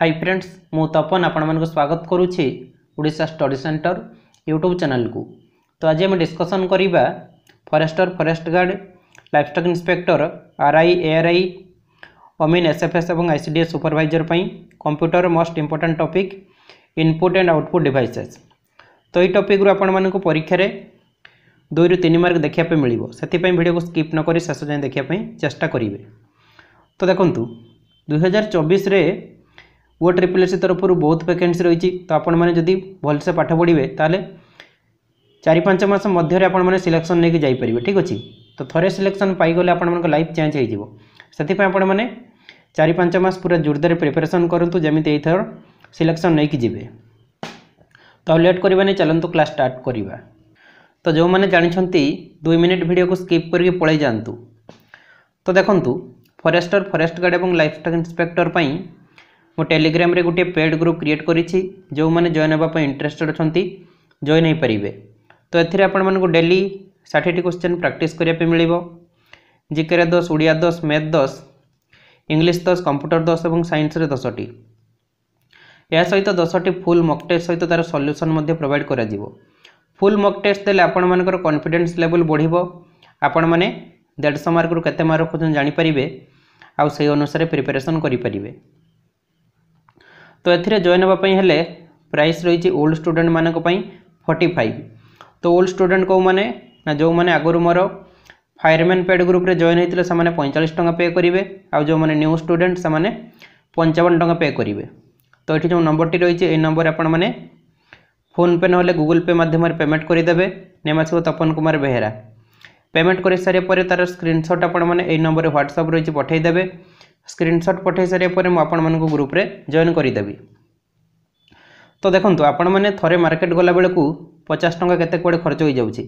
high friends ମୁଁ ତପନ ଆପଣମାନଙ୍କୁ ସ୍ୱାଗତ କରୁଛି ଓଡ଼ିଶା ଷ୍ଟଡ଼ି ସେଣ୍ଟର ୟୁଟ୍ୟୁବ୍ ଚ୍ୟାନେଲକୁ ତ ଆଜି ଆମେ ଡିସ୍କସନ୍ କରିବା forester forest guard livestock inspector RI ARI ଅମିନ୍ ଏସ୍ଏଫ୍ଏସ୍ ଏବଂ ଆଇସିଡିଏସ୍ ସୁପରଭାଇଜର ପାଇଁ computer most important topic input and output devices ତ ଏହି ଟପିକ୍ରୁ ଆପଣମାନଙ୍କୁ ପରୀକ୍ଷାରେ ଦୁଇରୁ ତିନି ମାର୍କ ଦେଖିବା ପାଇଁ ମିଳିବ ସେଥିପାଇଁ ଭିଡ଼ିଓକୁ ସ୍କିପ୍ ନ କରି ଶେଷ ଯାଏଁ ଦେଖିବା ପାଇଁ ଚେଷ୍ଟା କରିବେ ତ ଦେଖନ୍ତୁ ଦୁଇହଜାର ଚବିଶରେ ଓ ଟ୍ରିପଲ୍ ଏସ୍ ତରଫରୁ ବହୁତ ଭ୍ୟାକେନ୍ସି ରହିଛି ତ ଆପଣମାନେ ଯଦି ଭଲସେ ପାଠ ପଢ଼ିବେ ତାହେଲେ ଚାରି ପାଞ୍ଚ ମାସ ମଧ୍ୟରେ ଆପଣମାନେ ସିଲେକ୍ସନ୍ ନେଇକି ଯାଇପାରିବେ ଠିକ୍ ଅଛି ତ ଥରେ ସିଲେକ୍ସନ୍ ପାଇଗଲେ ଆପଣମାନଙ୍କ ଲାଇଫ୍ ଚେଞ୍ଜ ହୋଇଯିବ ସେଥିପାଇଁ ଆପଣମାନେ ଚାରି ପାଞ୍ଚ ମାସ ପୁରା ଜୋରଦାର ପ୍ରିପାରେସନ୍ କରନ୍ତୁ ଯେମିତି ଏଇଥର ସିଲେକ୍ସନ୍ ନେଇକି ଯିବେ ତ ଲେଟ୍ କରିବାନି ଚାଲନ୍ତୁ କ୍ଲାସ୍ ଷ୍ଟାର୍ଟ କରିବା ତ ଯେଉଁମାନେ ଜାଣିଛନ୍ତି ଦୁଇ ମିନିଟ୍ ଭିଡ଼ିଓକୁ ସ୍କିପ୍ କରିକି ପଳାଇ ଯାଆନ୍ତୁ ତ ଦେଖନ୍ତୁ ଫରେଷ୍ଟର ଫରେଷ୍ଟ ଗାର୍ଡ଼ ଏବଂ ଲାଇଫ୍ ଷ୍ଟାଇଲ୍ ଇନ୍ସପେକ୍ଟର ପାଇଁ ମୁଁ ଟେଲିଗ୍ରାମରେ ଗୋଟିଏ ପେଡ଼୍ ଗ୍ରୁପ୍ କ୍ରିଏଟ୍ କରିଛି ଯେଉଁମାନେ ଜଏନ୍ ହେବା ପାଇଁ ଇଣ୍ଟରେଷ୍ଟେଡ଼୍ ଅଛନ୍ତି ଜଏନ୍ ହୋଇପାରିବେ ତ ଏଥିରେ ଆପଣମାନଙ୍କୁ ଡେଲି ଷାଠିଏଟି କ୍ୱେଶ୍ଚନ୍ ପ୍ରାକ୍ଟିସ୍ କରିବା ପାଇଁ ମିଳିବ ଜିକେରେ ଦଶ ଓଡ଼ିଆ ଦଶ ମ୍ୟାଥ୍ ଦଶ ଇଂଲିଶ ଦଶ କମ୍ପ୍ୟୁଟର ଦଶ ଏବଂ ସାଇନ୍ସରେ ଦଶଟି ଏହା ସହିତ ଦଶଟି ଫୁଲ୍ ମକ୍ ଟେଷ୍ଟ ସହିତ ତା'ର ସଲ୍ୟୁସନ୍ ମଧ୍ୟ ପ୍ରୋଭାଇଡ଼ କରାଯିବ ଫୁଲ୍ ମକ୍ ଟେଷ୍ଟ ଦେଲେ ଆପଣମାନଙ୍କର କନଫିଡେନ୍ସ ଲେଭେଲ୍ ବଢ଼ିବ ଆପଣମାନେ ଦେଢ଼ଶହ ମାର୍କରୁ କେତେ ମାର୍କ ରଖୁଛନ୍ତି ଜାଣିପାରିବେ ଆଉ ସେହି ଅନୁସାରେ ପ୍ରିପାରେସନ୍ କରିପାରିବେ তো এতে জয়েন হওয়া হলে প্রাইস রয়েছে ওল্ড স্টুডেন্ট মান ফর্টি ফাইভ তো ওল্ড স্টুডেন্ট কেউ মানে না যে আগর মোর ফায়ারম্যান পেড গ্রুপে জয়েন হয়েছিল সে পঁয়চাশ টাকা পে করবে আউমানে নিউ স্টুডেন্ট সে পঞ্চাবন টাকা পে করবে তো এটি যে নম্বরটি রয়েছে এই নম্বরে আপনার মানে ফোনপে নহলে গুগল পে মাধ্যমে পেমেন্ট করে দেবে নেম আসব তপন কুমার বেহেরা পেমেন্ট করে সারা পরে তার স্ক্রিনশট আপনার এই নম্বরে হোয়াটসঅ্যাপ রয়েছে পঠাই দেবে ସ୍କ୍ରିନଶଟ୍ ପଠାଇ ସାରିବା ପରେ ମୁଁ ଆପଣମାନଙ୍କୁ ଗ୍ରୁପ୍ରେ ଜଏନ୍ କରିଦେବି ତ ଦେଖନ୍ତୁ ଆପଣମାନେ ଥରେ ମାର୍କେଟ୍ ଗଲାବେଳକୁ ପଚାଶ ଟଙ୍କା କେତେ କୁଆଡ଼େ ଖର୍ଚ୍ଚ ହୋଇଯାଉଛି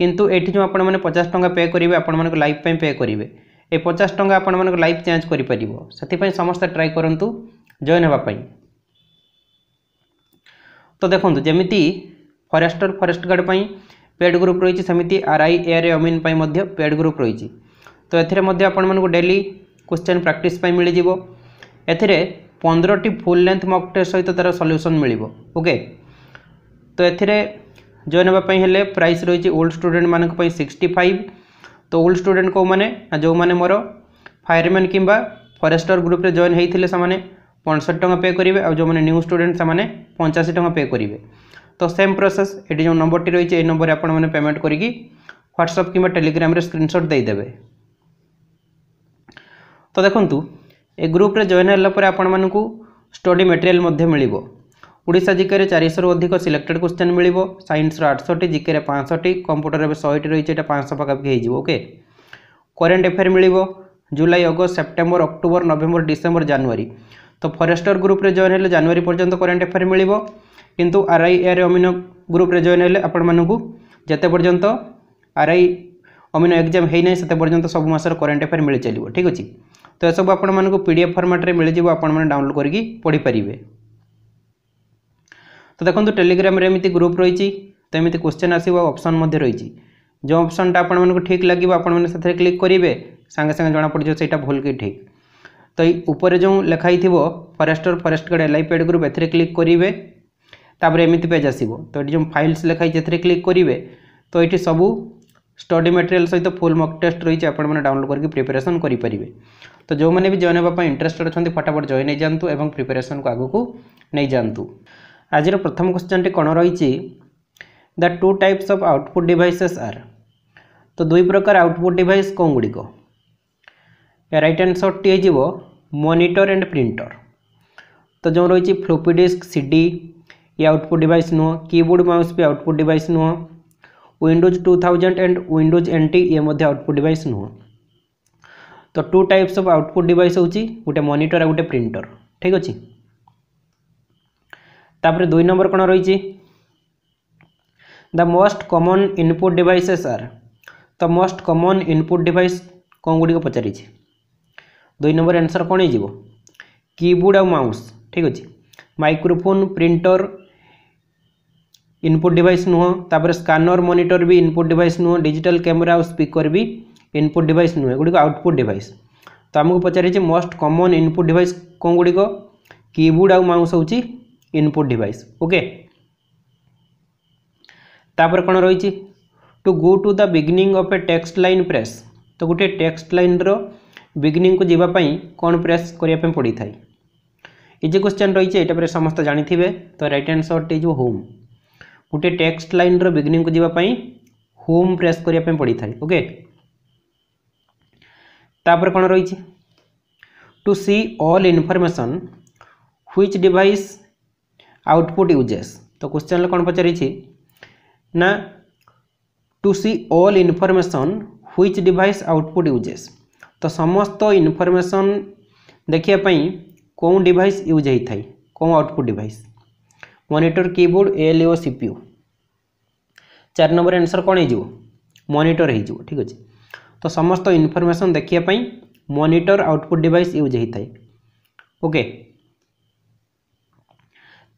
କିନ୍ତୁ ଏଠି ଯେଉଁ ଆପଣମାନେ ପଚାଶ ଟଙ୍କା ପେ କରିବେ ଆପଣମାନଙ୍କ ଲାଇଫ୍ ପାଇଁ ପେ କରିବେ এই পচাশ টঙ্কা আপনার লাইফ চেঞ্জ করে পাব সেপাই সমস্ত ট্রাই করতু জয়েন হওয়া তো দেখুন যেমিতি ফরেস্টর ফরেস্ট গার্ড পাই পেড গ্রুপ রয়েছে সেমিতি আর আই এআর অমিন পেড গ্রুপ রয়েছে তো এতে আপনার ডেলি क्वेश्चन प्राक्टिस मिल ए पंद्रह फुल लेंथ मक टेस्ट सहित तार सल्यूसन मिल ओके तो ए जॉइन होगापी हेल्ले प्राइस रही ओल्ड स्टूडेंट मानी सिक्सटी फाइव तो ओल्ड स्टूडेंट कौ मैंने जो मैंने मोर फायरमैन कि फरेस्टर ग्रुप जॉइन होते से पंसठ टाँग पे करेंगे आ जो न्यू स्टूडेंट से पंचाशी टाँग पे करेंगे तो सेम प्रोसेस ये जो नंबर टी रही है ये नंबर आप पेमेंट करके ह्वाट्सअप कि टेलीग्राम स्क्रीनसट देदेवे ତ ଦେଖନ୍ତୁ ଏ ଗ୍ରୁପ୍ରେ ଜଏନ୍ ହେଲା ପରେ ଆପଣମାନଙ୍କୁ ଷ୍ଟଡ଼ି ମେଟେରିଆଲ୍ ମଧ୍ୟ ମିଳିବ ଓଡ଼ିଶା ଜିକେରେ ଚାରିଶହରୁ ଅଧିକ ସିଲେକ୍ଟେଡ୍ କ୍ୱେଶ୍ଚନ୍ ମିଳିବ ସାଇନ୍ସର ଆଠଶହଟି ଜିକେରେ ପାଞ୍ଚଶହଟି କମ୍ପ୍ୟୁଟର ଏବେ ଶହେଟି ରହିଛି ଏଇଟା ପାଞ୍ଚଶହ ପାଖାପାଖି ହେଇଯିବ ଓକେ କରେଣ୍ଟ ଆଫେୟାର୍ ମିଳିବ July August September October November December ଜାନୁଆରୀ ତ ଫରେଷ୍ଟର ଗ୍ରୁପ୍ରେ ଜଏନ୍ ହେଲେ ଜାନୁଆରୀ ପର୍ଯ୍ୟନ୍ତ କରେଣ୍ଟ ଆଫେୟାର୍ ମିଳିବ କିନ୍ତୁ ଆର୍ ଆଇ ଏଆର୍ ଅମିନ ଗ୍ରୁପ୍ରେ ଜଏନ୍ ହେଲେ ଆପଣମାନଙ୍କୁ ଯେତେ ପର୍ଯ୍ୟନ୍ତ ଆର୍ ଆଇ ଅମିନ ଏକ୍ଜାମ୍ ହେଇନାହିଁ ସେତେ ପର୍ଯ୍ୟନ୍ତ ସବୁ ମାସର କରେଣ୍ଟ ଆଫେୟାର୍ ମିଳିଚାଲିବ ଠିକ୍ ଅଛି तो यह सब आपको पी डीएफ फर्माट्रे मिल जाव डाउनलोड करके पारे तो देखो टेलीग्राम एमती ग्रुप रही तो एमती क्वेश्चन आसन रही जो अप्सन आपको ठीक लगे आपर क्लिक करेंगे सागे सागे जमापड़ से भूल कि ठीक तो ऊपर जो लिखाई थी forester forest guard L I paid group एथेर क्लिक करेंगे तापर एमती पेज आसो तो ये जो फाइल्स लिखाई थे क्लिक करेंगे तो ये सब স্টডি মেটেরিয়াল সহিত ফুল মক টেস্ট রয়েছে আপনার ডাউনলোড করি প্রিপারেসন করে পারবে তো যে জয়েন হওয়া ইন্টরেস্টেড অনেক ফটাফট জয়েন হয়ে যাতে এবং প্রিপারেসন কু আগুক নিয়ে যাতে আজর প্রথম কোশ্চেনটি কোণ রয়েছে the two types of output devices আর তো দুই প্রকার আউটপুট ডিভাইস কোগুড়ি রাইট হ্যান্ড সর্টটি হয়ে যাব মনিটর অ্যান্ড প্রিন্টর তো যে রয়েছে ফ্লোপি ডিস্ক সিডি ये आउटपुट डिवाइस नुह कीबोर्ड माउस भी आउटपुट डिवाइस नुह Windows two thousand and Windows N T ইয়ে মধ্যে আউটপুট ডিভাইস নুহ তো two types of output device হচ্ছে গোটে মনিটর আর গোটে প্রিন্টর ঠিক আছে তাপরে দুই নম্বর কোণ রয়েছে the most common input devices আর ତ ମୋଷ୍ଟ କମନ୍ ଇନପୁଟ୍ ଡିଭାଇସ୍ କ'ଣ ଗୁଡ଼ିକ ପଚାରିଛି ଦୁଇ ନମ୍ବର ଆନ୍ସର୍ କ'ଣ ହେଇଯିବ କିବୋର୍ଡ଼ ଆଉ ମାଉସ୍ ଠିକ୍ ଅଛି ମାଇକ୍ରୋଫୋନ୍ ପ୍ରିଣ୍ଟର ଇନପୁଟ୍ ଡିଭାଇସ୍ ନୁହଁ ତାପରେ ସ୍କାନର ମନିଟର ବି ଇନପୁଟ୍ ଡିଭାଇସ୍ ନୁହଁ ଡିଜିଟାଲ୍ କ୍ୟାମେରା ଆଉ ସ୍ପିକର ବି ଇନପୁଟ୍ ଡିଭାଇସ୍ ନୁହେଁ ଏଗୁଡ଼ିକ ଆଉଟପୁଟ୍ ଡିଭାଇସ୍ ତ ଆମକୁ ପଚାରିଛି ମୋଷ୍ଟ କମନ୍ ଇନପୁଟ୍ ଡିଭାଇସ୍ କ'ଣ ଗୁଡ଼ିକ କିବୋର୍ଡ଼ ଆଉ ମାଉସ୍ ହେଉଛି ଇନପୁଟ୍ ଡିଭାଇସ୍ ଓକେ ତାପରେ କ'ଣ ରହିଛି to go to the beginning of a text line press ତ ଗୋଟିଏ ଟେକ୍ସଟ ଲାଇନ୍ର ବିଗିନିଂକୁ ଯିବା ପାଇଁ କ'ଣ ପ୍ରେସ୍ କରିବା ପାଇଁ ପଡ଼ିଥାଏ ଇଜି କ୍ୱେଶ୍ଚନ୍ ରହିଛି ଏଇଟା ପରେ ସମସ୍ତେ ଜାଣିଥିବେ ତ ରାଇଟ୍ ଆନ୍ସର୍ଟି ହେଇଯିବ ହୋମ୍ गोटे टेक्स्ट लाइन रिगिनिंग को जीवाई होम प्रेस करने पड़ी था ओके तापर कौन रही to see all information which device output uses तो क्वेश्चन कौन पचार ना to see all information which device output uses तो समस्त इनफर्मेसन देखापी कौ डिवाइस यूज होता है कौ आउटपुट डिवाइस मॉनिटर कीबोर्ड एल ओ सीपीयू চার নম্বর আনসর কোণ হয়ে মনিটর হয়ে ঠিক আছে তো সমস্ত ইনফরমেশন দেখা মনিটর আউটপুট ডিভাইস ইউজ হয়ে থাকে ওকে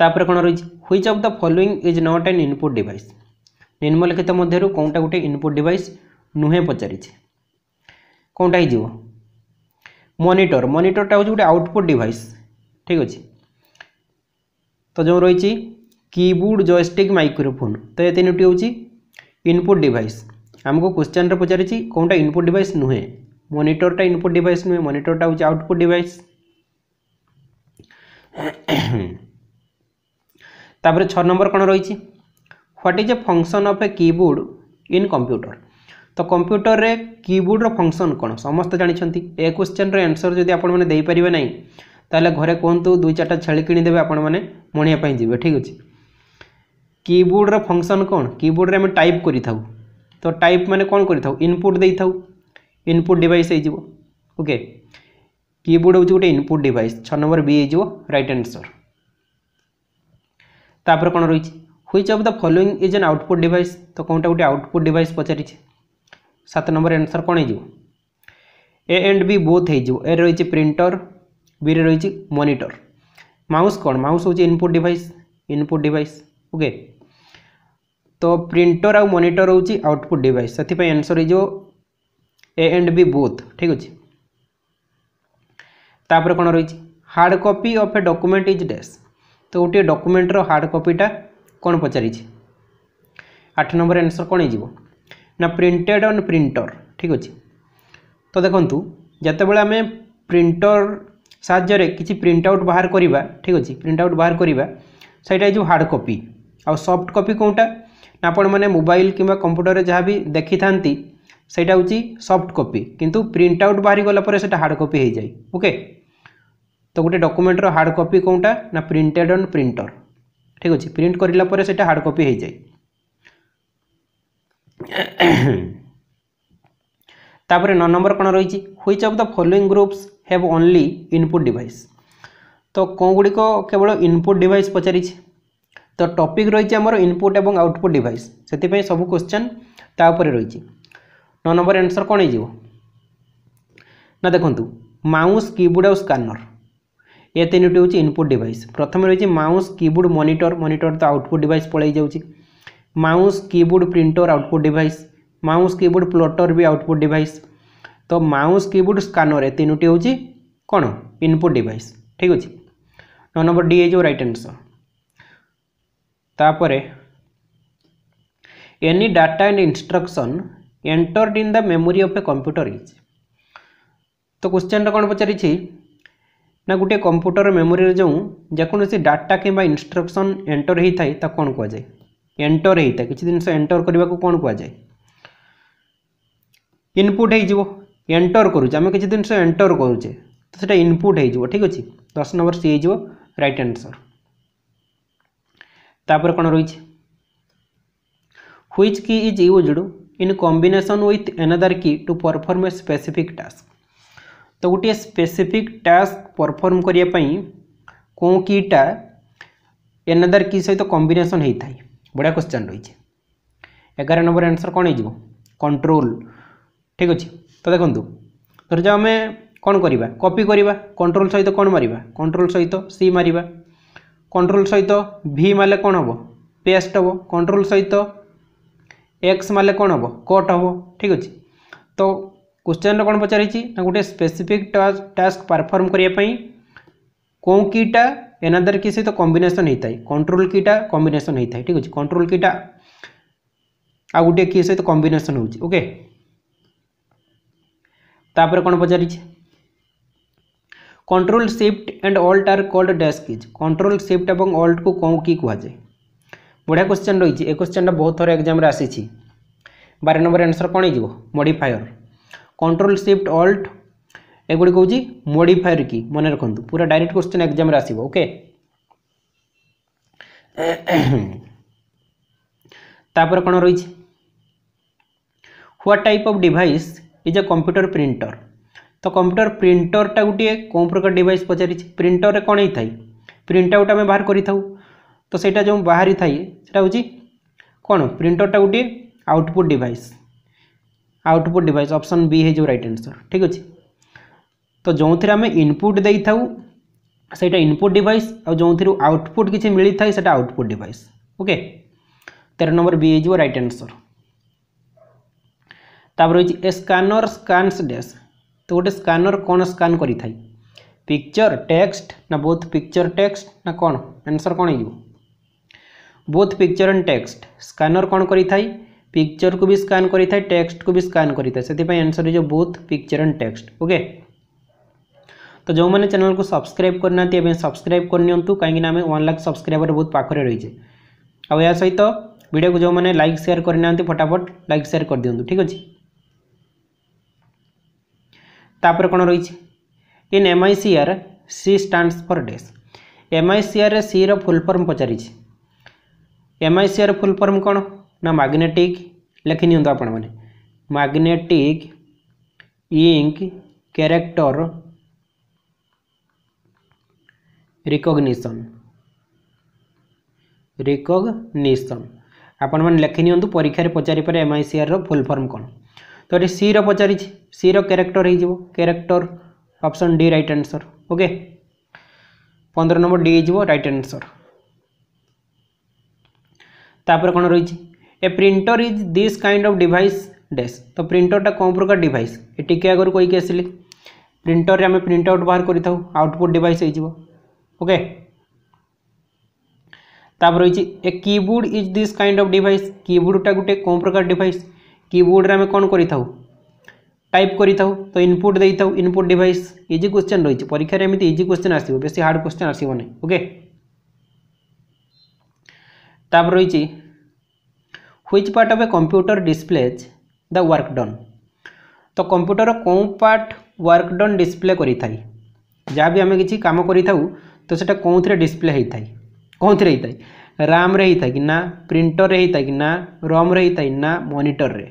তাপরে কোণ রয়েছে which of the following is not an input device নিম্নলিখিত মধ্যে কোনটা গোটে ইনপুট ডিভাইস নুহে পচারিছে কোনটা হয়ে মনিটর মনিটরটা হচ্ছে গোটে আউটপুট ডিভাইস ঠিক আছে তো যে রয়েছে কিবোর্ড জয়স্টিক মাইক্রোফোন তো এ তিনোটি হচ্ছে ଇନପୁଟ୍ ଡିଭାଇସ୍ ଆମକୁ କ୍ୱେଶ୍ଚନ୍ରେ ପଚାରିଛି କେଉଁଟା ଇନପୁଟ୍ ଡିଭାଇସ୍ ନୁହେଁ ମନିଟରଟା ଇନପୁଟ୍ ଡିଭାଇସ୍ ନୁହେଁ ମନିଟରଟା ହେଉଛି ଆଉଟପୁଟ୍ ଡିଭାଇସ୍ ତାପରେ ଛଅ ନମ୍ବର କ'ଣ ରହିଛି what is a function of a keyboard in computer ତ କମ୍ପ୍ୟୁଟରରେ କିବୋର୍ଡ଼ର ଫଙ୍କସନ୍ କ'ଣ ସମସ୍ତେ ଜାଣିଛନ୍ତି ଏ କ୍ୱେଶ୍ଚନ୍ର ଆନ୍ସର୍ ଯଦି ଆପଣମାନେ ଦେଇପାରିବେ ନାହିଁ ତାହେଲେ ଘରେ କୁହନ୍ତୁ ଦୁଇ ଚାରିଟା ଛେଳି କିଣିଦେବେ ଆପଣମାନେ ମଣିବା ପାଇଁ ଯିବେ ଠିକ୍ ଅଛି কিবোর্ডর ফংশন কোণ কিবোর্ডরে আমি টাইপ করে থাকু তো টাইপ মানে কোণ করে থাকু ইনপুট দিয়ে থাকু ইনপুট ডিভাইস হয়ে যাব ওকে কিবোর্ড হচ্ছে গোটে ইনপুট ডিভাইস ছ নম্বর বি হয়ে যাব রাইট আনসর তাপরে কোণ রয়েছে which of the following is an output device তো কোনটা গোটে আউটপুট ডিভাইস পচারিছে সাত নম্বর আনসর কোণ হয়ে যাব এ এন্ড বি বোথ হয়ে যাব এ রয়েছে প্রিন্টর বিরে রয়েছে মনিটর মাউস কোণ মাউস হচ্ছে input device input device okay तो प्रिंटर आउ मनिटर हूँ आउटपुट डिवाइस से आंसर हो एंड बी बोथ ठीक अच्छे तापर कौन रही hard copy of a document is dash तो गोटे डॉक्यूमेंट हार्ड कॉपीटा कौन पचार आठ नंबर आंसर कौन हो ना प्रिंटेड ऑन प्रिंटर ठीक अच्छे तो देखु जितेबले आम प्रिंटर সাহায্যের কিছু প্রিন্ট আউট বাহার করা ঠিক আছে প্রিন্ট আউট বাহার করা जो hard copy copy soft copy कौनटा ଆପଣମାନେ ମୋବାଇଲ କିମ୍ବା କମ୍ପ୍ୟୁଟରରେ ଯାହା ବି ଦେଖିଥାନ୍ତି ସେଇଟା ହେଉଛି ସଫ୍ଟ କପି କିନ୍ତୁ ପ୍ରିଣ୍ଟ ଆଉଟ୍ ବାହାରିଗଲା ପରେ ସେଇଟା ହାର୍ଡ଼ କପି ହୋଇଯାଏ ଓକେ ତ ଗୋଟେ ଡକୁମେଣ୍ଟର ହାର୍ଡ଼ କପି କେଉଁଟା ନା ପ୍ରିଣ୍ଟେଡ଼ ଅନ୍ ପ୍ରିଣ୍ଟର ଠିକ୍ ଅଛି ପ୍ରିଣ୍ଟ କରିଲା ପରେ ସେଇଟା ହାର୍ଡ଼ କପି ହୋଇଯାଏ ତାପରେ ନଅ ନମ୍ବର କ'ଣ ରହିଛି which of the following groups have only input device ତ କେଉଁଗୁଡ଼ିକ କେବଳ ଇନପୁଟ୍ ଡିଭାଇସ୍ ପଚାରିଛି তো টপিক রয়েছে আমার ইনপুট এবং আউটপুট ডিভাইস সেপাই সব কোশ্চেন তা উপরে রয়েছে ন নম্বর আনসর কোণ হয়ে না দেখুন মাউস কিবোর্ড আউ স্কানর এ তিনোটি হচ্ছে ইনপুট ডিভাইস প্রথমে রয়েছে মাউস কিবোর্ড মনিটর মনিটর তো আউটপুট ডিভাইস পলাই যাচ্ছে mouse keyboard printer output device mouse keyboard plotter বি আউটপুট ডিভাইস তো মাউস কিবোর্ড স্কানর এ তিনোটি হচ্ছে কোণ ইনপুট ডিভাইস ঠিক আছে ন নম্বর ডি হয়ে যাব রাইট আনসর তাপরে any data and instruction entered in the memory of a computer is তো কোশ্চেনটা କ'ଣ ପଚାରିଛି ନା ଗୋଟିଏ କମ୍ପ୍ୟୁଟର ମେମୋରିରେ ଯେଉଁ ଯେକୌଣସି ଡାଟା କିମ୍ବା ଇନଷ୍ଟ୍ରକ୍ସନ୍ ଏଣ୍ଟର ହୋଇଥାଏ ତାକୁ କ'ଣ କୁହାଯାଏ ଏଣ୍ଟର ହୋଇଥାଏ କିଛି ଜିନିଷ ଏଣ୍ଟର କରିବାକୁ କ'ଣ କୁହାଯାଏ ଇନପୁଟ୍ ହୋଇଯିବ ଏଣ୍ଟର କରୁଛେ ଆମେ କିଛି ଜିନିଷ ଏଣ୍ଟର କରୁଛେ ତ ସେଇଟା ଇନପୁଟ୍ ହୋଇଯିବ ଠିକ୍ ଅଛି ଦଶ ନମ୍ବର ସି ହୋଇଯିବ ରାଇଟ୍ ଆନ୍ସର୍ তারপরে কোণ রয়েছে which key is used in combination with another key to perform a specific task তো গোটিয়ে স্পেসিফিক টাস্ক পরফর্ম করা কেউ কিটা এনাদার কি সহ কম্বিনেসন হয়ে থাকে বড়িয়া কোশ্চেন রয়েছে এগারো নম্বর আনসর কোণ হয়ে কন্ট্রোল ঠিক আছে তো দেখুন ধর যাও আমি কোণ করা কপি করা কন্ট্রোল সহ কোণ মারিবা কন্ট্রোল সহ সি মারিবা কন্ট্রোল সহিত ভি মালে কোণ হব পেস্ট হব কন্ট্রোল সহিত এক্স মালে কোণ হব কট হব ঠিক আছে তো কোশ্চেন কোণ পচারিছি না গোটে স্পেসিফিক টাস্ক পারফর্ম করা কেউ কিটা এনাদার কি সহ কম্বিনেসন হয়ে থাকে কন্ট্রোল কিটা কম্বিনেসন হয়ে থাকে ঠিক আছে কন্ট্রোল কিটা আউ গোটে কি সহ কম্বিনেসন হচ্ছে ওকে তাপরে কোণ পচারিছি control shift and alt are called dash keys control shift এবং অল্টকু কেউ কি কুহযায় বঢ়িয়া কোশ্চেন রয়েছে এই কোশ্চেনটা বহু থর এক্সামে আসিছি বার নম্বর আনসর কোণ হয়ে মডিফায়ার কন্ট্রোল সিফ্ট অল্ট এগুড়ি হচ্ছে মডিফায়ার কি মনে রাখতু পুরা ডাইরেক্ট কোশ্চেন এক্সামে আসব ওকে তাপরে কোণ রয়েছে what type of device is a computer printer तो कंप्यूटर प्रिंटरटा गोटे कौ प्रकार डिवाइस पचार प्रिंटर कौन है प्रिंट आउट आम बाहर करो तो से जो बाहरी थाएटा हूँ कौन प्रिंटरटा गोटे output device output device option B है जो राइट आंसर ठीक अच्छे तो जो थी आम इनपुट दे था सहीटा इनपुट डिवाइस और जो थी आउटपुट किसी मिलता है सैटा आउटपुट डिवाइस ओके तेरह नंबर बी है राइट आंसर तब रही स्कानर स्कैन डेस्क तो गोटे स्कानर कौन स्कान पिक्चर टेक्स्ट ना बोथ पिक्चर टेक्स्ट ना कौन आंसर कौन हो both picture and text scanner कौन कर पिक्चर को भी स्कान कर टेक्स्ट को भी स्कान करसर हो both picture and text okay तो जो मैंने चैनल को सब्सक्राइब करना सब्सक्राइब करनी कहीं वन लाख सब्सक्राइबर बहुत पाखे रहीजे आ सहित वीडियो को जो मैंने लाइक सेयार करना फटाफट लाइक सेयार कर दिंतु ठीक अच्छे তাপরে কোণ রয়েছে in MICR C stands for dash MICR C র ফুল ফর্ম পচারিছি এমআইসিআর ফুল ফর্ম কোণ না ম্যাগনেটিক লেখি নিহত আপন মানে magnetic ink character recognition recognition ଆପଣମାନେ ଲେଖି ନିଅନ୍ତୁ ପରୀକ୍ଷାରେ ପଚାରିପାରେ ଏମ୍ଆଇସିଆର୍ର ଫୁଲ୍ ଫର୍ମ କ'ଣ तो ये सी रचार सी रक्टर हो कटर option D right answer okay पंद्रह नंबर डी रईट आनसर तापर कौन रही a printer is this kind of this desk तो प्रिंटर टा कौन प्रकार डिस् टे आगर कहीकि आसली प्रिंटर में आम प्रिंट आउट बाहर करउटपुट डिस् ओके तापर रही a keyboard is this kind of device keyboard टा गोटे कौन प्रकार डिवाइस कीबोर्ड तो रे आम कौन करू टाइप करूँ तो इनपुट दे था इनपुट डिवाइस इजी क्वेश्चन रही है परीक्षा एमती इजी क्वेश्चन आसो बेस हार्ड क्वेश्चन आसोना ओके ताप रही which part of a computer displays the work done तो कंप्यूटर कौ पार्ट वर्क डन डिस्प्ले करें जहाँ भी आम किसी कम करूँ तो से कौन थे डिस्प्ले कौन थे होता कि ना प्रिंटर होता है कि ना रम्रे रे ना मनिटर रे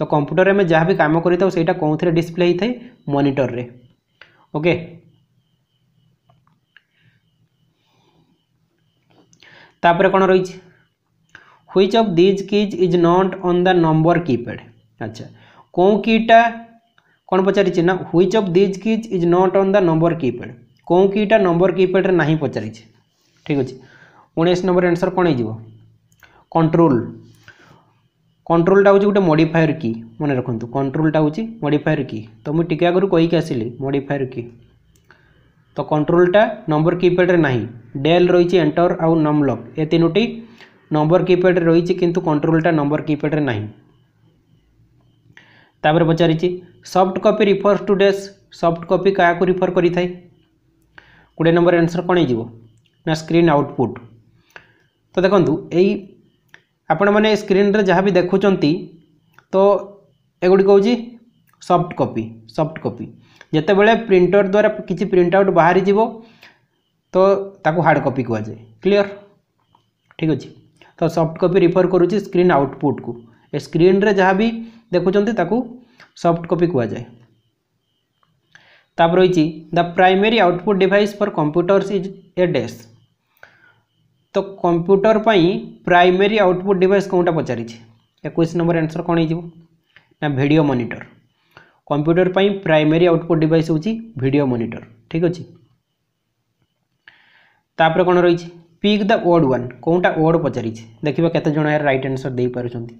तो कंप्यूटर में जहाँ भी कम करता कौन थे डिस्प्ले थे मॉनिटर रे ओके तापर कौन रही which of these keys is not on the number keypad अच्छा कौ कीटा कौन पचारि ना which of these keys is not on the number keypad कौ कीटा नंबर कीपैड रे ना पचारि ठीक अच्छे उन्नीस नंबर आंसर कौन हो कंट्रोल কন্ট্রোলটা হচ্ছে গোটে মডিফায়ার কি মনে রাখতু কন্ট্রোলটা হচ্ছে মডিফায়ার কি তো মু টিকে আগর কইকি আসিলি মডিফায়ার কি তো কন্ট্রোলটা নম্বর কিপ্যাডে না ডেল রয়েছে এন্টর আউ নমলক এ তিনোটি নম্বর কিপ্যাডে রয়েছে কিন্তু কন্ট্রোলটা নম্বর কিপ্যাডে না তাপরে পচারিছি soft copy refer to dash soft copy কাহাকু রিফর করে থাকে কোড়ি নম্বর আনসর কোণ হয়ে না স্ক্রিন আউটপুট তো দেখুন এই आपण मैंने स्क्रीन रे जहाँ भी देखुं तो एगुड़ी हूँ सॉफ्ट कॉपी सॉफ्ट कॉपी जिते बड़े प्रिंटर द्वारा किसी प्रिंट आउट बाहरी जीवो, तो ताको हार्ड कॉपी कह जाए क्लियर ठीक अच्छे तो सॉफ्ट कॉपी रिफर कर स्क्रीन आउटपुट को स्क्रीन रे जहाँ भी देखुं सफ्ट कपी कह जाए तप रही the primary output device for computers is a dash তো কম্ପ୍ୟୁଟର ପାଇଁ ପ୍ରାଇମେରୀ ଆଉଟପୁଟ୍ ଡିଭାଇସ୍ କେଉଁଟା ପଚାରିଛି ଏକୋଇଶ ନମ୍ବର ଆନ୍ସର୍ କ'ଣ ହେଇଯିବ ନା ଭିଡ଼ିଓ ମନିଟର କମ୍ପ୍ୟୁଟର ପାଇଁ ପ୍ରାଇମେରୀ ଆଉଟପୁଟ୍ ଡିଭାଇସ୍ ହେଉଛି ଭିଡ଼ିଓ ମନିଟର ଠିକ୍ ଅଛି ତାପରେ କ'ଣ ରହିଛି ପିକ୍ ଦ ୱାର୍ଡ଼ ୱାନ୍ କେଉଁଟା ୱାର୍ଡ଼ ପଚାରିଛି ଦେଖିବା କେତେ ଜଣ ଏହାର ରାଇଟ୍ ଆନ୍ସର୍ ଦେଇପାରୁଛନ୍ତି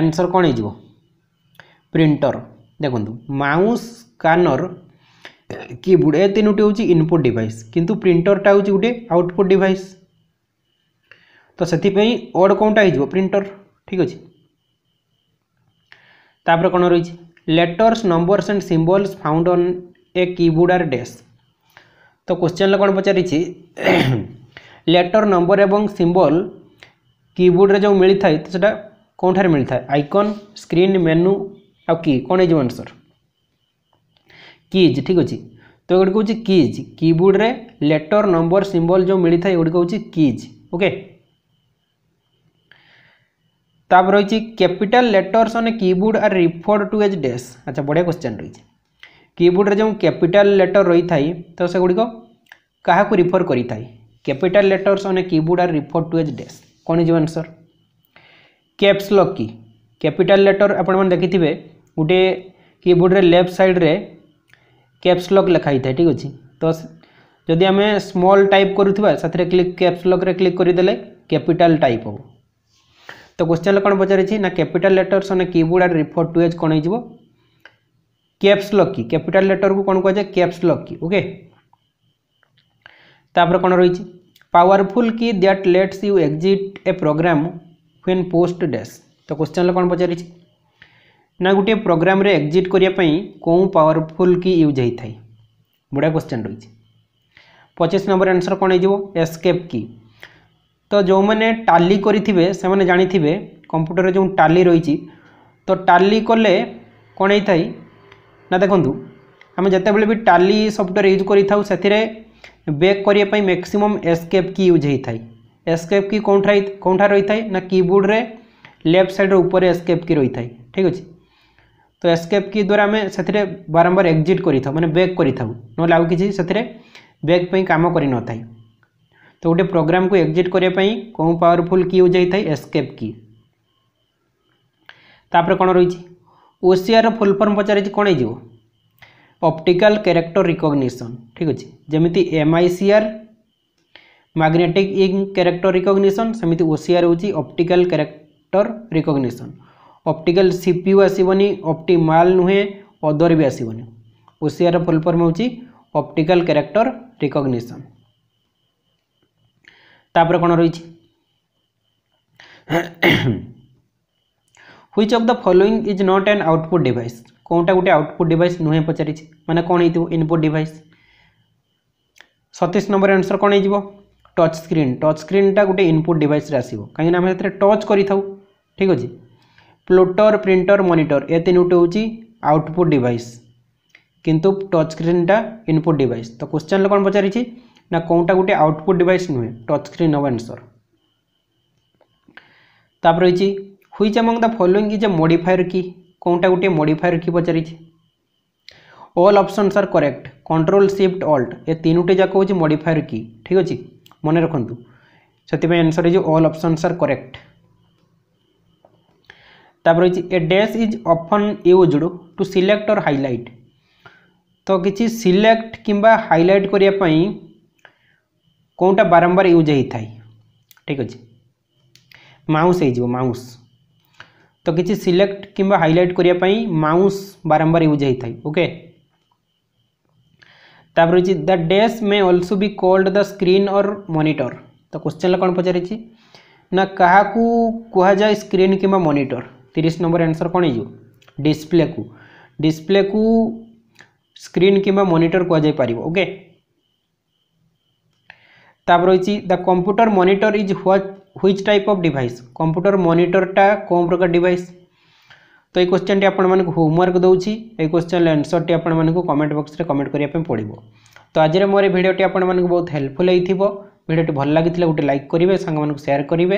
ଆନ୍ସର୍ କ'ଣ ହେଇଯିବ ପ୍ରିଣ୍ଟର ଦେଖନ୍ତୁ ମାଉସ୍ ସ୍କାନର কিবোর্ড ଏ ତିନୋଟି ହେଉଛି ଇନପୁଟ୍ ଡିଭାଇସ୍ କିନ୍ତୁ ପ୍ରିଣ୍ଟରଟା ହେଉଛି ଗୋଟେ ଆଉଟପୁଟ୍ ଡିଭାଇସ୍ ତ ସେଥିପାଇଁ ଅର୍ଡ଼ କେଉଁଟା ହେଇଯିବ ପ୍ରିଣ୍ଟର ଠିକ୍ ଅଛି ତାପରେ କ'ଣ ରହିଛି letters numbers and symbols found on a keyboard are dash ତ କୋଶ୍ଚିନ୍ରେ କ'ଣ ପଚାରିଛି ଲେଟର୍ ନମ୍ବର ଏବଂ ସିମ୍ବଲ୍ କିବୋର୍ଡ଼ରେ ଯେଉଁ ମିଳିଥାଏ ତ ସେଇଟା କେଉଁଠାରେ ମିଳିଥାଏ ଆଇକନ୍ ସ୍କ୍ରିନ୍ ମେନୁ ଆଉ କି କ'ଣ ହେଇଯିବ ଆନ୍ସର୍ किज ठीक अच्छे तो युग हूँ किज कीबोर्ड रे लेटर नंबर सिंबल जो मिलता है युग हूँ किज ओके रही कैपिटल लेटर्स अने keyboard are referred to as dash अच्छा बढ़िया क्वेश्चन रही है कीबोर्ड जो कैपिटल लेटर रही था तो सेगुड़ क्या रिफर कर कैपिटल लेटर्स अने keyboard are referred to as dash कौन जो आंसर कैप्सलक की कैपिटल लेटर आपण मैंने देखिथे गोटे कीबोर्ड रे लेफ्ट साइड रे कैप्सलक लिखाई था ठीक अच्छे तो जदि आम स्मल टाइप करुवा से क्लिक कैप्सलक क्लिक करदे कैपिटाल टाइप हो तो क्वेश्चन कौन पचारिना कैपिटाल लेटर्स मैंने keyboard are refer to as कौन हो कैप्स लक कैपिटाल लेटर को कौन कह जाए कैप्सलक की ओके तापर कौन रही powerful key that lets you exit a program when post dash तो क्वेश्चन कौन पचारिश ना गोटे प्रोग्राम रे एक्जिट करने कौ पावरफुल की यूज होता है बढ़िया क्वेश्चन रही पचिश नंबर आंसर कौन हो एस्केप की तो जो मैंने टाली करेंगे से जाणी कंप्यूटर जो टाली रही तो टाली कले कौन थी ना देखु आम जिते भी टाली सफ्टवेयर यूज कर बेक करने मैक्सीम एस्केप की यूज होता है एस्केप की कौन कौन रही था ना कीबोर्ड रे लेफ्ट साइड ऊपर एस्केप की रही था ठीक अच्छे तो एस्केप की द्वारा आम से बारंबार एक्जिट कर बेक करा किसी बेक कम कर तो गोटे प्रोग्राम को एक्जिट करने कौन पावरफुल की यूज होता है एस्केप की तापर कौन रही ओसीआर फुल फर्म पचार कौन ऑप्टिकल कैरेक्टर रिकग्निशन ठीक अच्छे जमी M I C R magnetic ink character recognition सेमती OCR optical character recognition optical C P U ଆସିବନି ଅପ୍ଟିମାଲ ନୁହେଁ ଅଦର ବି ଆସିବନି ଓସିଆର ଫୁଲ୍ ଫର୍ମ ହେଉଛି ଅପ୍ଟିକାଲ କ୍ୟାରେକ୍ଟର ରିକଗ୍ନିସନ୍ ତାପରେ କ'ଣ ରହିଛି which of the following is not an output device কোনটা গোটে আউটপুট ডিভাইস নুহে পচারিছি মানে কোণ হইতিব ইনপুট ডিভাইস সতেশ নম্বর আনসর কোণ হইব টচ স্ক্রিন টচ স্ক্রিনটা গোটে ইনপুট ডিভাইসরে আসব কিনা আমি সেটা টচ করে থাকু ঠিক আছে ପ୍ଲୋଟର ପ୍ରିଣ୍ଟର ମନିଟର ଏ ତିନୋଟି ହେଉଛି ଆଉଟପୁଟ୍ ଡିଭାଇସ୍ କିନ୍ତୁ ଟଚ୍ ସ୍କ୍ରିନ୍ଟା ଇନପୁଟ୍ ଡିଭାଇସ୍ ତ କୋଶ୍ଚିନ୍ରେ କ'ଣ ପଚାରିଛି ନା କେଉଁଟା ଗୋଟେ ଆଉଟପୁଟ୍ ଡିଭାଇସ୍ ନୁହେଁ ଟଚ୍ ସ୍କ୍ରିନ୍ ହେବ ଆନ୍ସର୍ ତାପରେ ରହିଛି which among the following is a modifier key কোনটা গোটে মডিফায়ার কি পচারিছি all options are correct control shift alt এ তিনোটি যাক হচ্ছে মডিফায়ার কি ঠিক আছে মনে রাখতু সেপাই answer is all options are correct रही a dash is often used to select और हाइलाइट तो किसी सिलेक्ट कि हाइलाइट करने कौटा बारंबार यूज होता है ठीक अच्छे माउस माउस तो किसी सिलेक्ट कि हाइलाइट करने माउस बारंबार यूज होता है होके द डैश मे अल्सो भी called the screen or monitor तो क्वेश्चन कौन पचार ना क्या कहा जाए स्क्रीन किंवा मॉनिटर তিরিশ নম্বর আনসর কোণ হয়ে ডিসপ্লে কু ডিসপ্লে কু স্ক্রিন কিংবা মনিটর কুযাই পার ওকে তারপর রয়েছে the computer monitor is what which type of device computer মনিটরটা কোন প্রকার ডিভাইস তো এই কোশ্চেনটি আপনার হোমওয়ার্ক দৌছি এই কোশ্চেন আনসরটি আপনার কমেন্ট বক্সরে কমেন্ট করা পড়ব তো আজকে মোর এই ভিডিওটি আপনার বহু হেল্পফুল হয়েছিল ভিডিওটি ভাল লাগিলে গোটে লাইক করবে সাংমানক সেয়ার করবে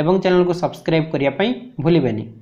এবং চ্যানেলকে সবসক্রাইব করা ভুলবেনি